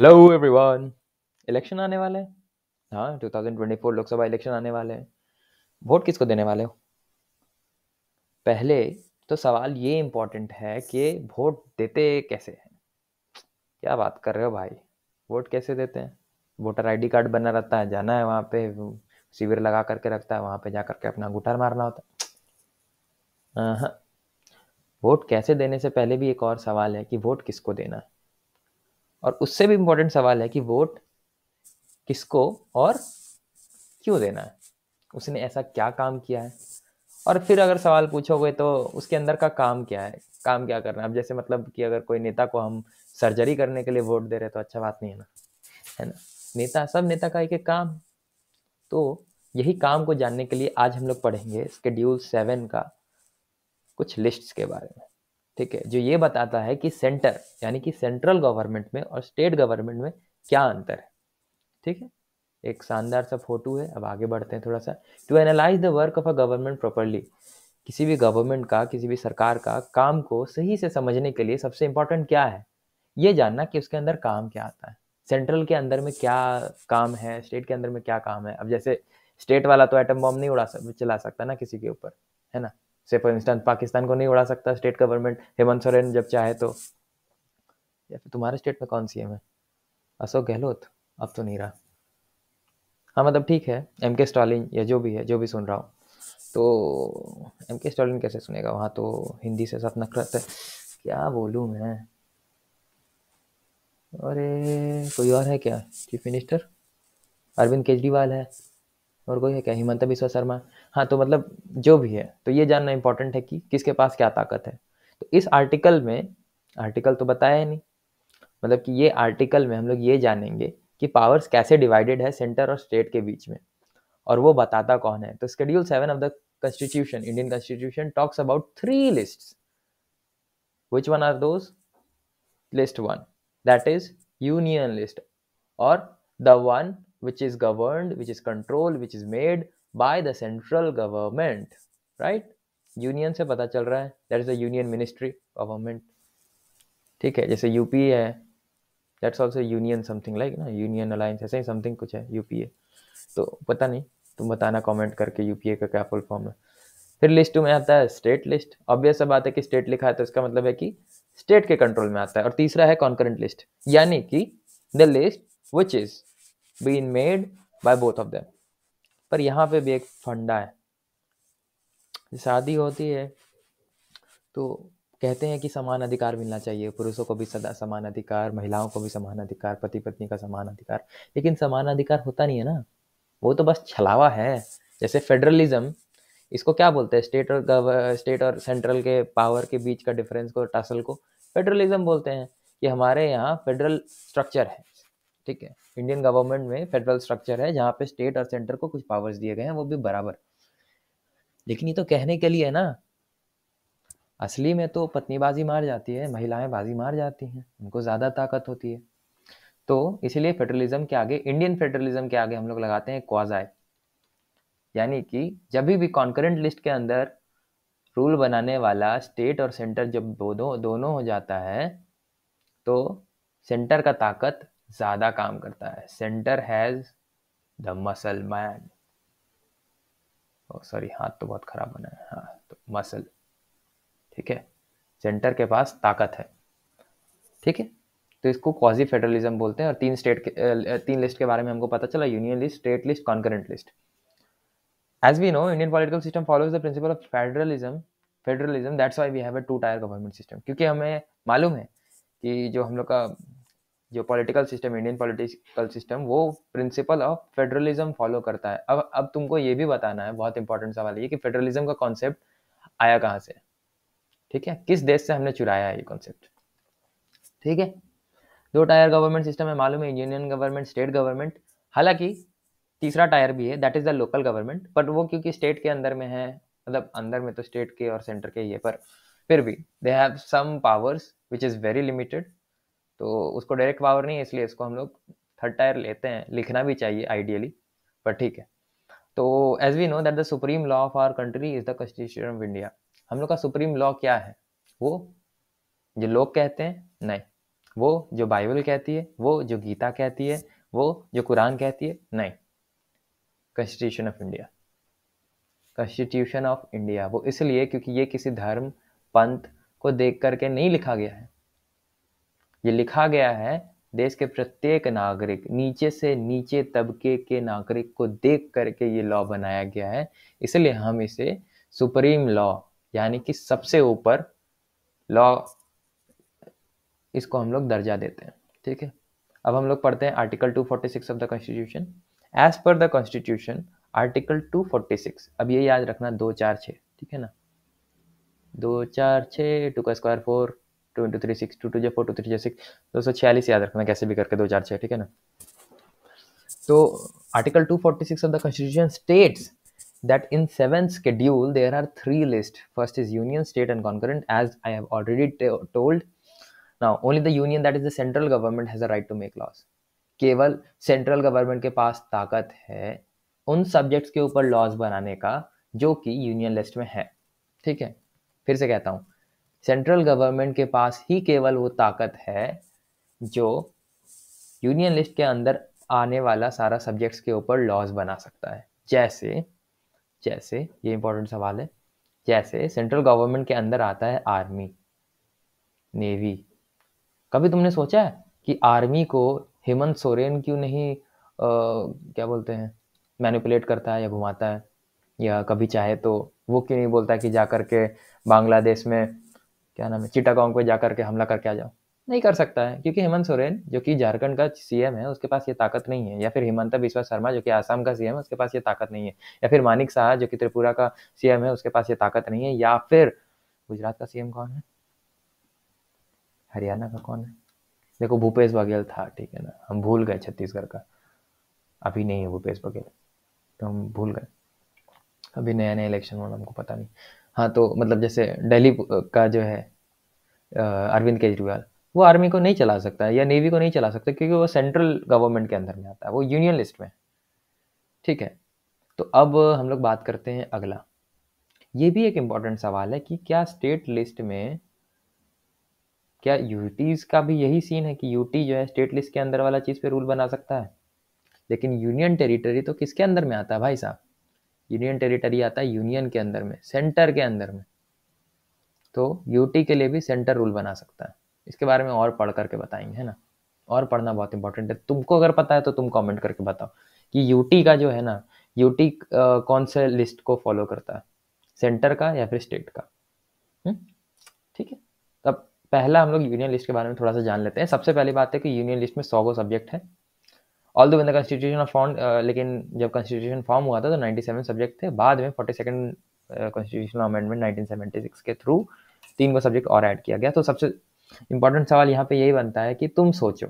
Hello everyone election आने वाले हैं हाँ फोर लोकसभा इलेक्शन आने वाले हैं वोट किसको देने वाले हो पहले तो सवाल ये इम्पोर्टेंट है कि वोट देते कैसे हैं क्या बात कर रहे हो भाई वोट कैसे देते हैं वोटर आईडी कार्ड बना रहता है जाना है वहाँ पे शिविर लगा करके रखता है वहाँ पे जा करके अपना गुटार मारना होता है वोट हाँ, हाँ। कैसे देने से पहले भी एक और सवाल है कि वोट किसको देना है और उससे भी इम्पोर्टेंट सवाल है कि वोट किसको और क्यों देना है उसने ऐसा क्या काम किया है और फिर अगर सवाल पूछोगे तो उसके अंदर का काम क्या है काम क्या करना है अब जैसे मतलब कि अगर कोई नेता को हम सर्जरी करने के लिए वोट दे रहे तो अच्छा बात नहीं है ना है ना नेता सब नेता का एक एक काम तो यही काम को जानने के लिए आज हम लोग पढ़ेंगे स्केड्यूल सेवन का कुछ लिस्ट्स के बारे में ठीक है जो ये बताता है कि सेंटर यानी कि सेंट्रल गवर्नमेंट में और स्टेट गवर्नमेंट में क्या अंतर है ठीक है एक शानदार सा फोटो है अब आगे बढ़ते हैं थोड़ा सा to analyse the work of a government properly किसी भी गवर्नमेंट का किसी भी सरकार का काम को सही से समझने के लिए सबसे इंपॉर्टेंट क्या है ये जानना कि उसके अंदर काम क्या आता है सेंट्रल के अंदर में क्या काम है स्टेट के अंदर में क्या काम है अब जैसे स्टेट वाला तो एटम बॉम्ब नहीं उड़ा सक चला सकता ना किसी के ऊपर है ना से फॉर इंस्टेंस पाकिस्तान को नहीं उड़ा सकता स्टेट गवर्नमेंट हेमंत सोरेन जब चाहे तो या फिर तुम्हारे स्टेट में कौन सी एम है अशोक गहलोत अब तो नहीं रहा हाँ मतलब ठीक है एम के स्टालिन या जो भी है जो भी सुन रहा हूँ तो एम के स्टालिन कैसे सुनेगा वहाँ तो हिंदी से सब नफरत है क्या बोलूँ मैं अरे कोई और है क्या चीफ मिनिस्टर अरविंद केजरीवाल है और कोई है क्या हिमंता बिस्वा शर्मा हाँ तो मतलब जो भी है तो ये जानना इम्पोर्टेंट है कि किसके पास क्या ताकत है तो इस आर्टिकल में आर्टिकल तो बताया ही नहीं मतलब कि ये आर्टिकल में हम लोग ये जानेंगे कि पावर्स कैसे डिवाइडेड है सेंटर और स्टेट के बीच में और वो बताता कौन है तो schedule seven of the constitution Indian constitution talks about three list which one are those list one that is union list और the one which is govern which is control which is made by the central government right union से पता चल रहा है that is the union ministry government ठीक है जैसे UPA है that's also union something like ना यूनियन अलायंस ऐसे ही समथिंग कुछ है यूपीए तो पता नहीं तुम बताना कमेंट करके यूपीए का क्या फुल फॉर्म है फिर लिस्ट में आता है स्टेट लिस्ट ऑब्वियस बात है कि स्टेट लिखा है तो इसका मतलब है कि स्टेट के कंट्रोल में आता है और तीसरा है कॉन्करेंट लिस्ट यानी कि the list which is been made by both of them पर यहाँ पे भी एक फंडा है शादी होती है तो कहते हैं कि समान अधिकार मिलना चाहिए पुरुषों को भी सदा समान अधिकार महिलाओं को भी समान अधिकार पति पत्नी का समान अधिकार लेकिन समान अधिकार होता नहीं है ना वो तो बस छलावा है जैसे फेडरलिज्म इसको क्या बोलते हैं स्टेट और गव स्टेट और सेंट्रल के पावर के बीच का डिफरेंस को टसल को फेडरलिज्म बोलते हैं कि हमारे यहाँ फेडरल स्ट्रक्चर है ठीक है इंडियन गवर्नमेंट में फेडरल स्ट्रक्चर है जहाँ पे स्टेट और सेंटर को कुछ पावर्स दिए गए हैं वो भी बराबर लेकिन ये तो कहने के लिए है ना असली में तो पत्नी बाजी मार जाती है महिलाएं बाजी मार जाती हैं उनको ज़्यादा ताकत होती है तो इसीलिए फेडरलिज्म के आगे इंडियन फेडरलिज्म के आगे हम लोग लगाते हैं क्वाजाय यानी कि जब भी कॉन्करेंट लिस्ट के अंदर रूल बनाने वाला स्टेट और सेंटर जब दो, दोनों हो जाता है तो सेंटर का ताकत ज़्यादा काम करता है centre has the muscle man sorry हाथ तो बहुत ख़राब बना है हाँ तो मसल ठीक है सेंटर के पास ताकत है ठीक है तो इसको कॉजी फेडरलिज्म बोलते हैं और तीन स्टेट के तीन लिस्ट के बारे में हमको पता चला union list state list concurrent list as we know Indian political system follows the principle of federalism federalism that's why we have a two tier government system क्योंकि हमें मालूम है कि जो हम लोग का जो political system Indian political system वो प्रिंसिपल ऑफ फेडरलिज्म फॉलो करता है अब अब तुमको ये भी बताना है बहुत इंपॉर्टेंट सवाल ये कि फेडरलिज्म का कॉन्सेप्ट आया कहाँ से ठीक है किस देश से हमने चुराया है ये कॉन्सेप्ट ठीक है दो टायर गवर्नमेंट सिस्टम है मालूम है यूनियन गवर्नमेंट स्टेट गवर्नमेंट हालांकि तीसरा टायर भी है that is the local government but वो क्योंकि स्टेट के अंदर में है मतलब अंदर में तो स्टेट के और सेंटर के ही है पर फिर भी they have some powers which is very limited तो उसको डायरेक्ट पावर नहीं है इसलिए इसको हम लोग थर्ड टायर लेते हैं लिखना भी चाहिए आइडियली पर ठीक है तो as we know that the supreme law of our country is the constitution of India हम लोग का सुप्रीम लॉ क्या है वो जो लोग कहते हैं नहीं वो जो बाइबल कहती है वो जो गीता कहती है वो जो कुरान कहती है नहीं constitution of India constitution of India वो इसलिए क्योंकि ये किसी धर्म पंथ को देख करके नहीं लिखा गया है ये लिखा गया है देश के प्रत्येक नागरिक नीचे से नीचे तबके के नागरिक को देख करके ये लॉ बनाया गया है इसलिए हम इसे सुप्रीम लॉ यानी कि सबसे ऊपर लॉ इसको हम लोग दर्जा देते हैं ठीक है अब हम लोग पढ़ते हैं article 246 of the constitution as पर द कॉन्स्टिट्यूशन आर्टिकल 246 अब ये याद रखना दो चार छ ठीक है ना दो चार छू टू का square four two into three six two two जो फोर टू थ्री जो सिक्स दो सौ छियालीस याद रखना कैसे भी करके दो चार छः ठीक है ना तो article two forty six of the constitution states that in seventh schedule there are three lists first is union state and concurrent as i have already told now only the union that is the central government has a right to make laws केवल central government के पास ताकत है उन subjects के ऊपर laws बनाने का जो कि यूनियन लिस्ट में है ठीक है फिर से कहता हूँ सेंट्रल गवर्नमेंट के पास ही केवल वो ताकत है जो यूनियन लिस्ट के अंदर आने वाला सारा सब्जेक्ट्स के ऊपर लॉज बना सकता है जैसे जैसे ये इंपॉर्टेंट सवाल है जैसे सेंट्रल गवर्नमेंट के अंदर आता है आर्मी नेवी कभी तुमने सोचा है कि आर्मी को हेमंत सोरेन क्यों नहीं आ, क्या बोलते हैं मैनिपुलेट करता है या घुमाता है या कभी चाहे तो वो क्यों नहीं बोलता कि जा कर के बांग्लादेश में क्या नाम है चिटागोंग पे जा करके हमला करके आ जाओ नहीं कर सकता है क्योंकि हेमंत सोरेन जो कि झारखंड का सीएम है उसके पास ये ताकत नहीं है या फिर हेमंत बिश्वा शर्मा जो कि आसाम का सीएम है उसके पास ये ताकत नहीं है या फिर मानिक शाह जो कि त्रिपुरा का सीएम है उसके पास ये ताकत नहीं है या फिर गुजरात का सीएम कौन है हरियाणा का कौन है देखो भूपेश बघेल था ठीक है ना हम भूल गए छत्तीसगढ़ का अभी नहीं है भूपेश बघेल तो हम भूल गए अभी नया नया इलेक्शन हुआ हमको पता नहीं हाँ तो मतलब जैसे दिल्ली का जो है अरविंद केजरीवाल वो आर्मी को नहीं चला सकता या नेवी को नहीं चला सकता क्योंकि वो सेंट्रल गवर्नमेंट के अंदर में आता है वो यूनियन लिस्ट में ठीक है तो अब हम लोग बात करते हैं अगला ये भी एक इम्पॉर्टेंट सवाल है कि क्या स्टेट लिस्ट में क्या यूटीज़ का भी यही सीन है कि यूटी जो है स्टेट लिस्ट के अंदर वाला चीज़ पे रूल बना सकता है लेकिन यूनियन टेरिटरी तो किसके अंदर में आता है भाई साहब यूनियन टेरिटरी आता है यूनियन के अंदर में सेंटर के अंदर में तो यूटी के लिए भी सेंटर रूल बना सकता है इसके बारे में और पढ़ करके बताएंगे है ना और पढ़ना बहुत इंपॉर्टेंट है तुमको अगर पता है तो तुम कमेंट करके बताओ कि यूटी का जो है ना यूटी कौन से लिस्ट को फॉलो करता है सेंटर का या फिर स्टेट का हम्म? ठीक है तब पहला हम लोग यूनियन लिस्ट के बारे में थोड़ा सा जान लेते हैं सबसे पहली बात है कि यूनियन लिस्ट में सौ गो सब्जेक्ट है although the constitution of form लेकिन जब कॉन्स्टिट्यूशन फॉर्म हुआ था तो 97 सब्जेक्ट थे बाद में forty second constitution amendment six के थ्रू तीन को सब्जेक्ट और ऐड किया गया तो सबसे इंपॉर्टेंट सवाल यहाँ पे यही बनता है कि तुम सोचो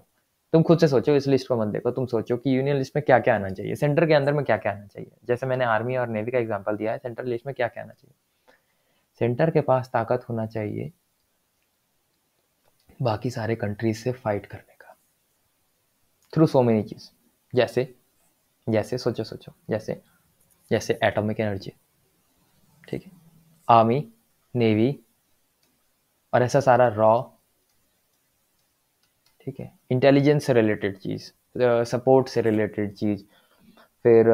तुम खुद से सोचो इस लिस्ट को मत देखो तुम सोचो कि यूनियन लिस्ट में क्या क्या आना चाहिए सेंटर के अंदर में क्या क्या आना चाहिए जैसे मैंने आर्मी और नेवी का एग्जाम्पल दिया है सेंटर लिस्ट में क्या क्या आना चाहिए सेंटर के पास ताकत होना चाहिए बाकी सारे कंट्रीज से फाइट करने का थ्रू सो मेनी चीज़ जैसे जैसे सोचो सोचो जैसे जैसे एटॉमिक एनर्जी ठीक है आर्मी नेवी और ऐसा सारा रॉ ठीक है इंटेलिजेंस से रिलेटेड चीज़ सपोर्ट से रिलेटेड चीज़ फिर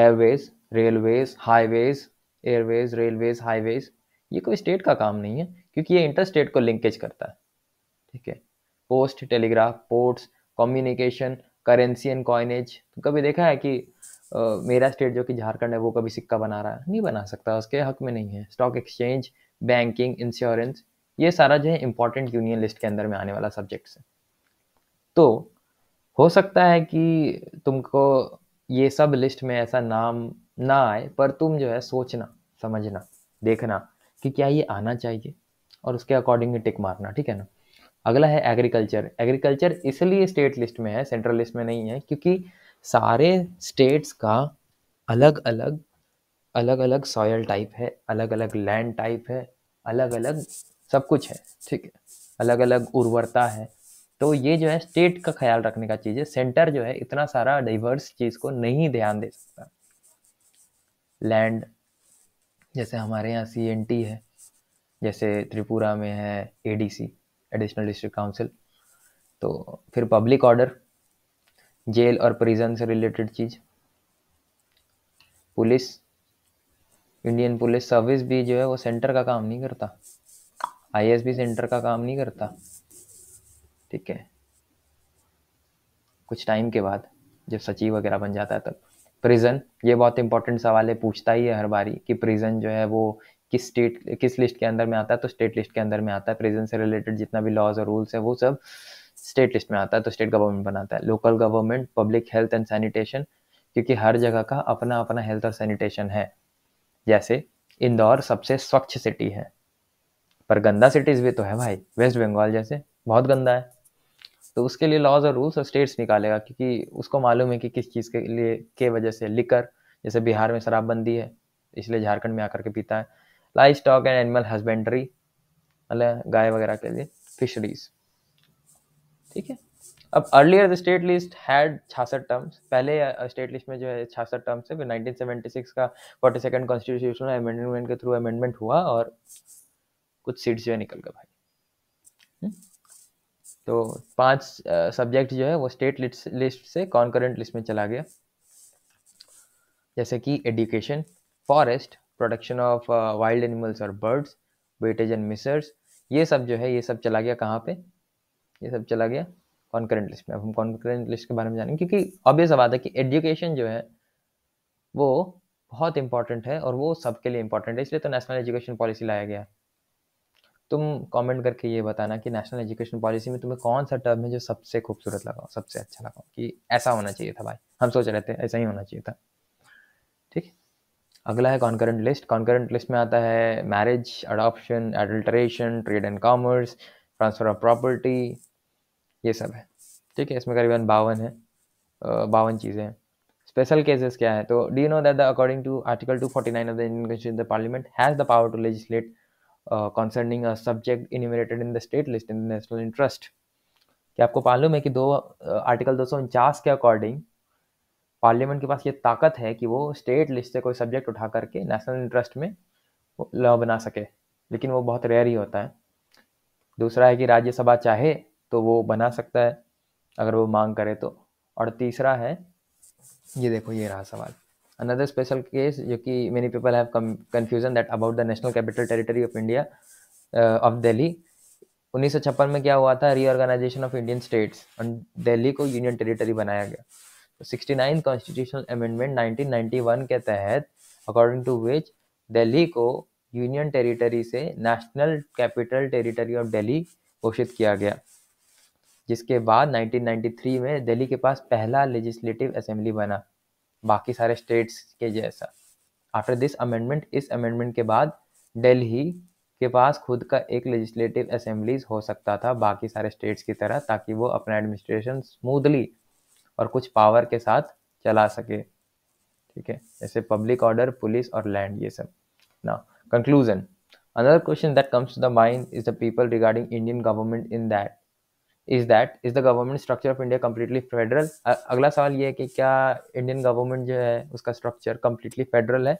airways railways highways airways railways highways ये कोई स्टेट का काम नहीं है क्योंकि ये इंटर स्टेट को लिंकेज करता है ठीक है post telegraph ports communication currency and coinage कभी देखा है कि आ, मेरा स्टेट जो कि झारखंड है वो कभी सिक्का बना रहा है नहीं बना सकता उसके हक में नहीं है स्टॉक एक्सचेंज बैंकिंग इंश्योरेंस ये सारा जो है इंपॉर्टेंट यूनियन लिस्ट के अंदर में आने वाला सब्जेक्ट है तो हो सकता है कि तुमको ये सब लिस्ट में ऐसा नाम ना आए पर तुम जो है सोचना समझना देखना कि क्या ये आना चाहिए और उसके अकॉर्डिंगली टिक मारना ठीक है ना अगला है एग्रीकल्चर एग्रीकल्चर इसलिए स्टेट लिस्ट में है सेंट्रल लिस्ट में नहीं है क्योंकि सारे स्टेट्स का अलग अलग अलग अलग सॉयल टाइप है अलग अलग लैंड टाइप है अलग अलग सब कुछ है ठीक है अलग अलग उर्वरता है तो ये जो है स्टेट का ख्याल रखने का चीज़ है सेंटर जो है इतना सारा डाइवर्स चीज़ को नहीं ध्यान दे सकता लैंड जैसे हमारे यहाँ सी है जैसे त्रिपुरा में है एडीसी एडिशनल डिस्ट्रिक्ट काउंसिल तो फिर पब्लिक ऑर्डर जेल और प्रिजन से रिलेटेड चीज़ पुलिस इंडियन पुलिस सर्विस भी जो है वो सेंटर का काम नहीं करता आईएसबी सेंटर का काम नहीं करता ठीक है कुछ टाइम के बाद जब सचिव वगैरह बन जाता है तब प्रिजन ये बहुत इंपॉर्टेंट सवाल है पूछता ही है हर बारी कि प्रिजन जो है वो किस स्टेट किस लिस्ट के अंदर में आता है तो स्टेट लिस्ट के अंदर में आता है प्रिजन से रिलेटेड जितना भी लॉज और रूल्स है वो सब स्टेट लिस्ट में आता है तो स्टेट गवर्नमेंट बनाता है local government public health and sanitation क्योंकि हर जगह का अपना अपना हेल्थ और सैनिटेशन है जैसे इंदौर सबसे स्वच्छ सिटी है पर गंदा सिटीज भी तो है भाई वेस्ट बंगाल जैसे बहुत गंदा है तो उसके लिए लॉज और रूल्स और स्टेट्स निकालेगा क्योंकि उसको मालूम है कि किस चीज़ के लिए के वजह से लिकर जैसे बिहार में शराबबंदी है इसलिए झारखंड में आकर के पीता है स्टॉक एंड एनिमल husbandry मतलब गाय वगैरह के लिए फिशरीज ठीक है अब earlier the state list had छासठ टर्म्स पहले स्टेट लिस्ट में जो है छासठ टर्म्स है फिर 1976 का फोर्टी सेकेंड कॉन्स्टिट्यूशन अमेंडमेंट के थ्रू अमेंडमेंट हुआ और कुछ सीट्स जो है निकल गए भाई हम्म? तो पांच सब्जेक्ट जो है वो स्टेट लिस्ट से कॉन्करेंट लिस्ट में चला गया जैसे कि education forest production of wild animals और बर्ड्स वेटेज एंड मिसर्स ये सब जो है ये सब चला गया कहाँ पे ये सब चला गया कॉन्करेंट लिस्ट में अब हम कॉन्करेंट लिस्ट के बारे में जानेंगे क्योंकि ऑब्वियस बात है कि एजुकेशन जो है वो बहुत इंपॉर्टेंट है और वो सबके लिए इंपॉर्टेंट है इसलिए तो नेशनल एजुकेशन पॉलिसी लाया गया तुम कमेंट करके ये बताना कि नेशनल एजुकेशन पॉलिसी में तुम्हें कौन सा टर्म है जो सबसे खूबसूरत लगा सबसे अच्छा लगा कि ऐसा होना चाहिए था भाई हम सोच रहे थे ऐसा ही होना चाहिए था अगला है कॉन्करेंट लिस्ट कॉन्करेंट लिस्ट में आता है marriage adoption adulteration trade and commerce transfer of property ये सब है ठीक है इसमें करीबन बावन है बावन चीज़ें हैं स्पेशल केसेस क्या है तो the know that the according to article nine of the Indian constitution the parliament has the power to legislate concerning a subject enumerated in the state list in the national interest क्या आपको मालूम है कि दो article दो के according parliament के पास ये ताकत है कि वो स्टेट लिस्ट से कोई सब्जेक्ट उठा करके नेशनल इंटरेस्ट में लॉ बना सके लेकिन वो बहुत रेयर ही होता है दूसरा है कि राज्यसभा चाहे तो वो बना सकता है अगर वो मांग करे तो और तीसरा है ये देखो ये रहा सवाल अनदर स्पेशल केस जो कि many people have come that about the national capital territory of India of Delhi उन्नीस में क्या हुआ था reorganisation of Indian states Delhi को यूनियन टेरिटरी बनाया गया 69 कॉन्स्टिट्यूशनल अमेंडमेंट 1991 के तहत अकॉर्डिंग टू विच दिल्ली को यूनियन टेरिटरी से national capital territory of Delhi घोषित किया गया जिसके बाद 1993 में दिल्ली के पास पहला लेजिस्लेटिव असेंबली बना बाकी सारे स्टेट्स के जैसा आफ्टर दिस अमेंडमेंट इस अमेंडमेंट के बाद दिल्ली के पास खुद का एक लेजिस्लेटिव असेंबलीज हो सकता था बाकी सारे स्टेट्स की तरह ताकि वो अपना एडमिनिस्ट्रेशन स्मूथली और कुछ पावर के साथ चला सके ठीक है जैसे पब्लिक ऑर्डर पुलिस और लैंड ये सब ना conclusion another question that comes to the mind is the people regarding Indian government in that is that is the government structure of India completely federal अगला सवाल ये है कि क्या इंडियन गवर्नमेंट जो है उसका स्ट्रक्चर कम्प्लीटली फेडरल है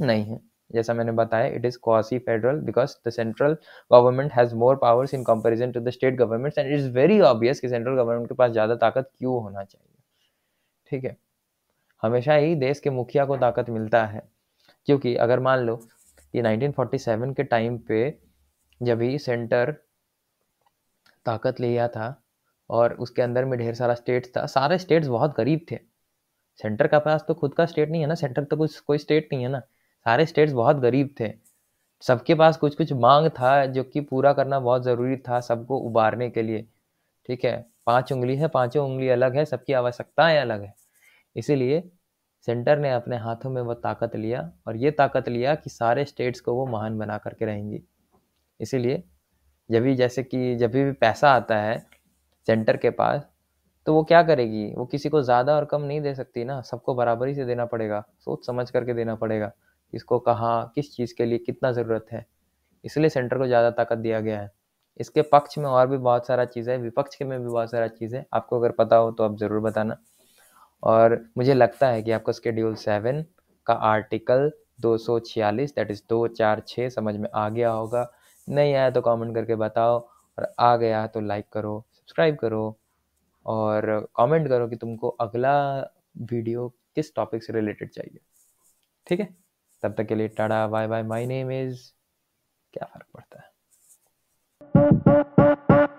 नहीं है जैसा मैंने बताया it is quasi federal because the central government has more powers in comparison to the state government and it is very obvious कि सेंट्रल गवर्नमेंट के पास ज्यादा ताकत क्यों होना चाहिए ठीक है हमेशा ही देश के मुखिया को ताकत मिलता है क्योंकि अगर मान लो कि 1947 के टाइम पे जब ही सेंटर ताकत लिया था और उसके अंदर में ढेर सारा स्टेट्स था सारे स्टेट्स बहुत गरीब थे सेंटर का पास तो खुद का स्टेट नहीं है ना सेंटर तो कुछ कोई स्टेट नहीं है ना सारे स्टेट्स बहुत गरीब थे सबके पास कुछ कुछ मांग था जो कि पूरा करना बहुत ज़रूरी था सबको उबारने के लिए ठीक है पांच उंगली है पांचों उंगली अलग है सबकी आवश्यकताएं अलग है इसीलिए सेंटर ने अपने हाथों में वो ताकत लिया और ये ताकत लिया कि सारे स्टेट्स को वो महान बना करके रहेंगी इसीलिए जब भी जैसे कि जब भी पैसा आता है सेंटर के पास तो वो क्या करेगी वो किसी को ज़्यादा और कम नहीं दे सकती ना सबको बराबरी से देना पड़ेगा सोच समझ करके देना पड़ेगा किसको कहाँ किस चीज़ के लिए कितना ज़रूरत है इसलिए सेंटर को ज़्यादा ताकत दिया गया है इसके पक्ष में और भी बहुत सारा चीज़ है विपक्ष के में भी बहुत सारा चीज़ है आपको अगर पता हो तो आप ज़रूर बताना और मुझे लगता है कि आपको स्केड्यूल सेवन का आर्टिकल दो सौ छियालीस दैट इज़ दो चार छः समझ में आ गया होगा नहीं आया तो कमेंट करके बताओ और आ गया तो लाइक करो सब्सक्राइब करो और कमेंट करो कि तुमको अगला वीडियो किस टॉपिक से रिलेटेड चाहिए ठीक है तब तक के लिए tata bye bye my name is क्या फर्क पड़ता है